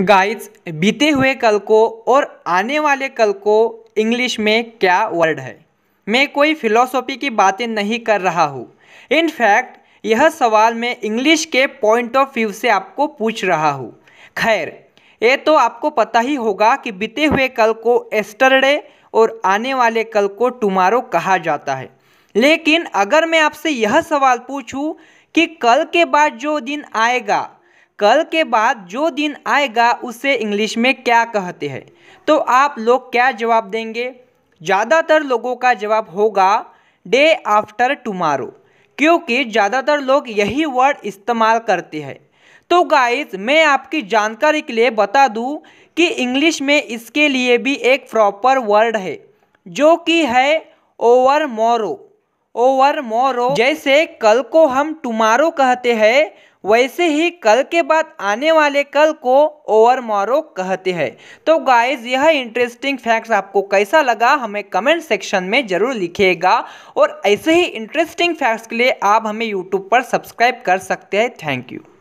guys बीते हुए कल को और आने वाले कल को इंग्लिश में क्या वर्ड है मैं कोई फिलोसॉफी की बातें नहीं कर रहा हूँ इनफैक्ट यह सवाल मैं इंग्लिश के पॉइंट ऑफ व्यू से आपको पूछ रहा हूँ खैर ये तो आपको पता ही होगा कि बीते हुए कल को एस्टरडे और आने वाले कल को टुमारो कहा जाता है लेकिन अगर मैं आपसे यह सवाल पूछूँ कि कल के बाद जो दिन आएगा कल के बाद जो दिन आएगा उसे इंग्लिश में क्या कहते हैं तो आप लोग क्या जवाब देंगे ज़्यादातर लोगों का जवाब होगा डे आफ्टर टुमारो क्योंकि ज़्यादातर लोग यही वर्ड इस्तेमाल करते हैं तो गाइज मैं आपकी जानकारी के लिए बता दूं कि इंग्लिश में इसके लिए भी एक प्रॉपर वर्ड है जो कि है ओवर मोरो ओवर मोरो जैसे कल को हम टुमारो कहते हैं वैसे ही कल के बाद आने वाले कल को ओवर कहते हैं तो गाइज यह इंटरेस्टिंग फैक्ट्स आपको कैसा लगा हमें कमेंट सेक्शन में ज़रूर लिखिएगा और ऐसे ही इंटरेस्टिंग फैक्ट्स के लिए आप हमें यूट्यूब पर सब्सक्राइब कर सकते हैं थैंक यू